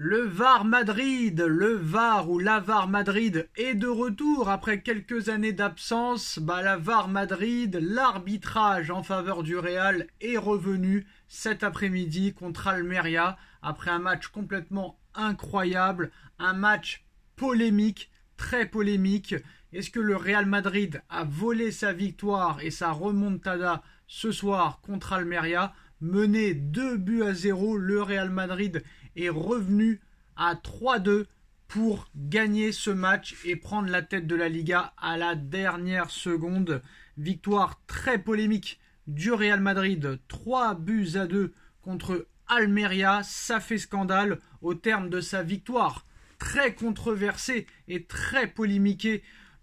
Le VAR Madrid, le VAR ou la VAR Madrid est de retour après quelques années d'absence. Bah, la VAR Madrid, l'arbitrage en faveur du Real est revenu cet après-midi contre Almeria après un match complètement incroyable, un match polémique, très polémique. Est-ce que le Real Madrid a volé sa victoire et sa remontada ce soir contre Almeria Mené deux buts à zéro, le Real Madrid est revenu à 3-2 pour gagner ce match et prendre la tête de la Liga à la dernière seconde. Victoire très polémique du Real Madrid, 3 buts à 2 contre Almeria, ça fait scandale au terme de sa victoire très controversée et très polémiquée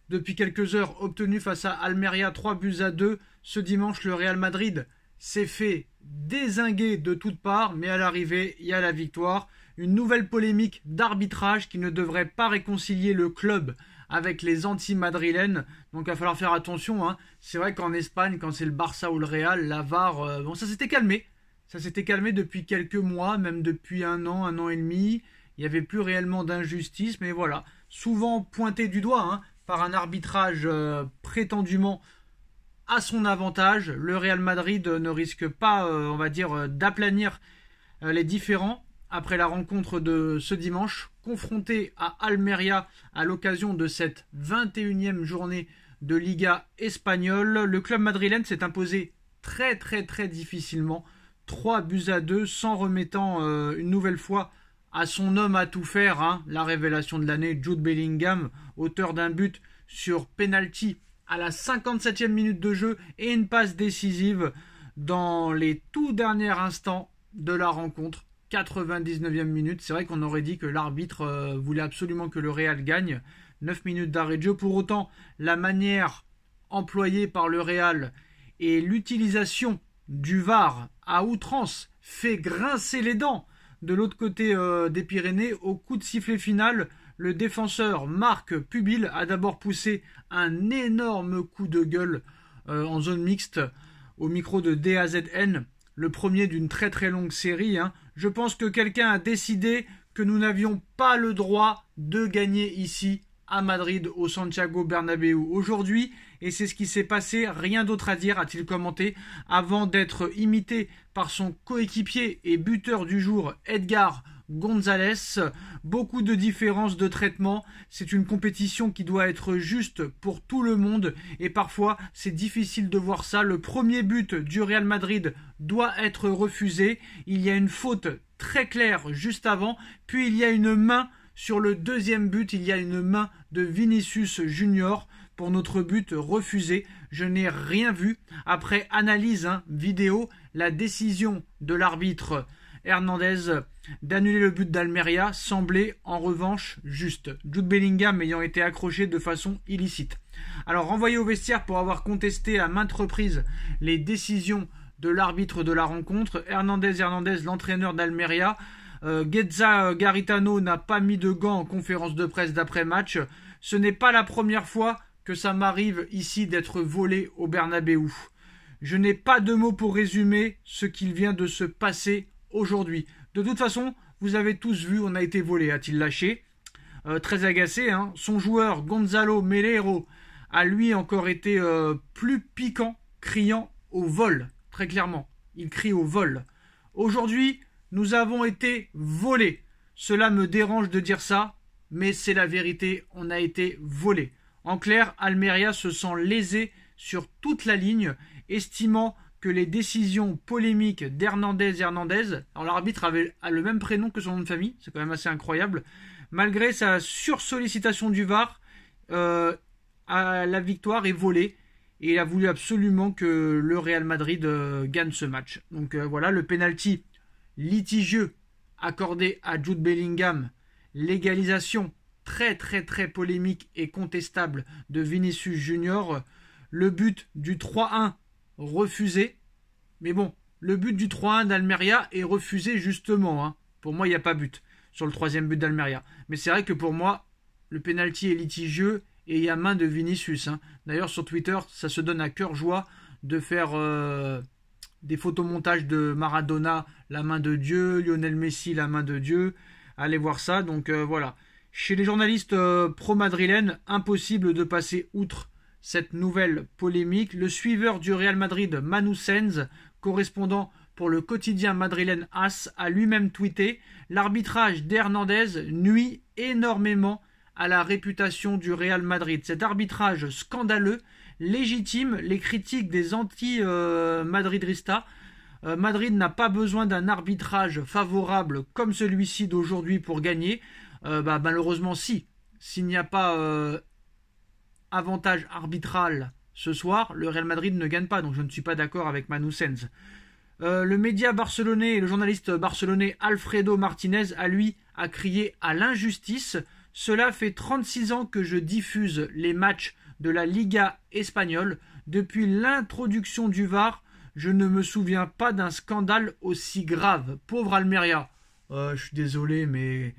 depuis quelques heures obtenue face à Almeria 3 buts à 2. Ce dimanche, le Real Madrid s'est fait désinguer de toutes parts, mais à l'arrivée, il y a la victoire. Une nouvelle polémique d'arbitrage qui ne devrait pas réconcilier le club avec les anti-madrilènes. Donc il va falloir faire attention. Hein. C'est vrai qu'en Espagne, quand c'est le Barça ou le Real, la euh, bon, ça s'était calmé. Ça s'était calmé depuis quelques mois, même depuis un an, un an et demi. Il n'y avait plus réellement d'injustice, mais voilà. Souvent pointé du doigt hein, par un arbitrage euh, prétendument à son avantage. Le Real Madrid euh, ne risque pas, euh, on va dire, euh, d'aplanir les différents après la rencontre de ce dimanche, confronté à Almeria à l'occasion de cette 21e journée de Liga espagnole. Le club madrilène s'est imposé très très très difficilement, Trois buts à deux sans remettant une nouvelle fois à son homme à tout faire, hein. la révélation de l'année, Jude Bellingham, auteur d'un but sur penalty à la 57e minute de jeu et une passe décisive dans les tout derniers instants de la rencontre. 99e minute. C'est vrai qu'on aurait dit que l'arbitre euh, voulait absolument que le Real gagne. 9 minutes d'arrêt de jeu. Pour autant, la manière employée par le Real et l'utilisation du VAR à outrance fait grincer les dents de l'autre côté euh, des Pyrénées au coup de sifflet final le défenseur Marc Pubil a d'abord poussé un énorme coup de gueule euh, en zone mixte au micro de DAZN, le premier d'une très très longue série. Hein. Je pense que quelqu'un a décidé que nous n'avions pas le droit de gagner ici à Madrid au Santiago Bernabéu aujourd'hui et c'est ce qui s'est passé, rien d'autre à dire a-t-il commenté avant d'être imité par son coéquipier et buteur du jour Edgar Gonzalez. Beaucoup de différences de traitement. C'est une compétition qui doit être juste pour tout le monde et parfois c'est difficile de voir ça. Le premier but du Real Madrid doit être refusé. Il y a une faute très claire juste avant, puis il y a une main sur le deuxième but, il y a une main de Vinicius Junior pour notre but refusé. Je n'ai rien vu. Après analyse hein, vidéo, la décision de l'arbitre Hernandez euh, d'annuler le but d'Almeria semblait en revanche juste, Jude Bellingham ayant été accroché de façon illicite. Alors renvoyé au vestiaire pour avoir contesté à maintes reprises les décisions de l'arbitre de la rencontre, Hernandez Hernandez, l'entraîneur d'Almeria, euh, Geza euh, Garitano n'a pas mis de gants en conférence de presse d'après-match. Ce n'est pas la première fois que ça m'arrive ici d'être volé au Bernabeu. Je n'ai pas de mots pour résumer ce qu'il vient de se passer aujourd'hui. De toute façon, vous avez tous vu, on a été volé, a-t-il lâché euh, Très agacé, hein. son joueur Gonzalo Melero a lui encore été euh, plus piquant, criant au vol, très clairement. Il crie au vol. Aujourd'hui, nous avons été volés. Cela me dérange de dire ça, mais c'est la vérité, on a été volés. En clair, Almeria se sent lésé sur toute la ligne, estimant que les décisions polémiques d'Hernandez Hernandez, alors l'arbitre avait a le même prénom que son nom de famille, c'est quand même assez incroyable, malgré sa sursollicitation du VAR, euh, à la victoire est volée. Et il a voulu absolument que le Real Madrid euh, gagne ce match. Donc euh, voilà, le penalty litigieux accordé à Jude Bellingham, l'égalisation très très très polémique et contestable de Vinicius Junior, le but du 3-1 refusé. Mais bon, le but du 3-1 d'Almeria est refusé justement. Hein. Pour moi, il n'y a pas but sur le troisième but d'Almeria. Mais c'est vrai que pour moi, le penalty est litigieux et il y a main de Vinicius. Hein. D'ailleurs, sur Twitter, ça se donne à cœur joie de faire euh, des photomontages de Maradona, la main de Dieu, Lionel Messi, la main de Dieu. Allez voir ça. Donc euh, voilà. Chez les journalistes euh, pro-madrilènes, impossible de passer outre cette nouvelle polémique, le suiveur du Real Madrid Manu Sens, correspondant pour le quotidien madrilène As, a lui-même tweeté L'arbitrage d'Hernandez nuit énormément à la réputation du Real Madrid. Cet arbitrage scandaleux légitime les critiques des anti-madridristas. Euh, Madrid n'a pas besoin d'un arbitrage favorable comme celui-ci d'aujourd'hui pour gagner. Euh, bah, malheureusement, si. S'il n'y a pas euh, avantage arbitral ce soir, le Real Madrid ne gagne pas. Donc je ne suis pas d'accord avec Manu euh, le média barcelonais, le journaliste barcelonais Alfredo Martinez, a lui, a crié à l'injustice. Cela fait 36 ans que je diffuse les matchs de la Liga espagnole. Depuis l'introduction du VAR, je ne me souviens pas d'un scandale aussi grave. Pauvre Almeria. Euh, je suis désolé, mais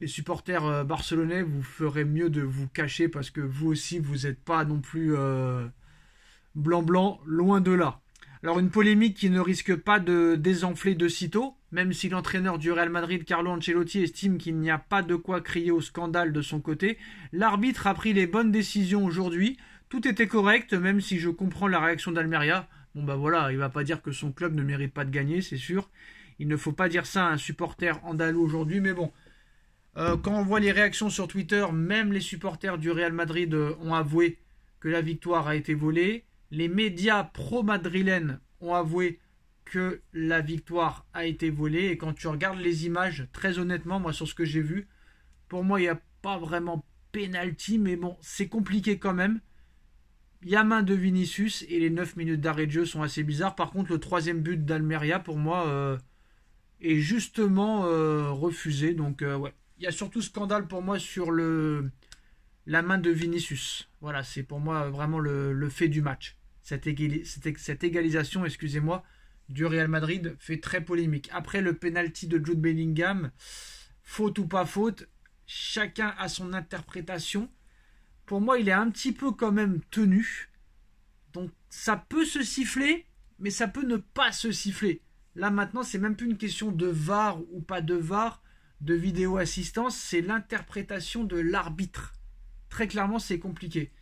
les supporters euh, barcelonais, vous ferez mieux de vous cacher parce que vous aussi, vous n'êtes pas non plus euh, blanc-blanc, loin de là. Alors une polémique qui ne risque pas de désenfler de sitôt, même si l'entraîneur du Real Madrid Carlo Ancelotti estime qu'il n'y a pas de quoi crier au scandale de son côté, l'arbitre a pris les bonnes décisions aujourd'hui, tout était correct, même si je comprends la réaction d'Almeria. Bon bah voilà, il va pas dire que son club ne mérite pas de gagner, c'est sûr. Il ne faut pas dire ça à un supporter andalou aujourd'hui, mais bon, euh, quand on voit les réactions sur Twitter, même les supporters du Real Madrid euh, ont avoué que la victoire a été volée. Les médias pro-madrilènes ont avoué que la victoire a été volée. Et quand tu regardes les images, très honnêtement, moi sur ce que j'ai vu, pour moi, il n'y a pas vraiment pénalty. mais bon, c'est compliqué quand même. Il main de Vinicius et les 9 minutes d'arrêt de jeu sont assez bizarres. Par contre, le troisième but d'Almeria, pour moi, euh, est justement refusé. Donc, ouais, il y a surtout scandale pour moi sur le, la main de Vinicius. Voilà, c'est pour moi vraiment le, le fait du match. Cette, égalisation, excusez-moi, du Real Madrid fait très polémique. Après le penalty de Jude Bellingham, faute ou pas faute, chacun a son interprétation. Pour moi, il est un petit peu quand même tenu. Donc ça peut se siffler, mais ça peut ne pas se siffler. Là maintenant, c'est même plus une question de VAR ou pas de VAR de vidéo assistance, c'est l'interprétation de l'arbitre. Très clairement, c'est compliqué.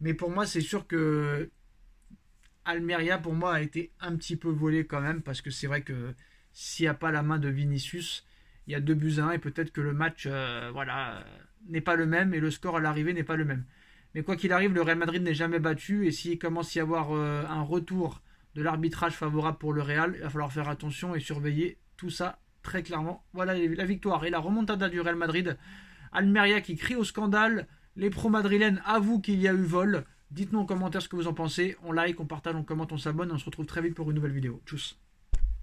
Mais pour moi, c'est sûr que Almeria, pour moi, a été un petit peu volé quand même, parce que c'est vrai que s'il n'y a pas la main de Vinicius, il y a deux buts à un, et peut-être que le match euh, voilà, euh, n'est pas le même, et le score à l'arrivée n'est pas le même. Mais quoi qu'il arrive, le Real Madrid n'est jamais battu, et s'il commence à y avoir euh, un retour de l'arbitrage favorable pour le Real, il va falloir faire attention et surveiller tout ça très clairement. Voilà la victoire et la remontada du Real Madrid. Almeria qui crie au scandale. Les pro madrilènes avouent qu'il y a eu vol. Dites-nous en commentaire ce que vous en pensez. On like, on partage, on commente, on s'abonne. On se retrouve très vite pour une nouvelle vidéo. Tchuss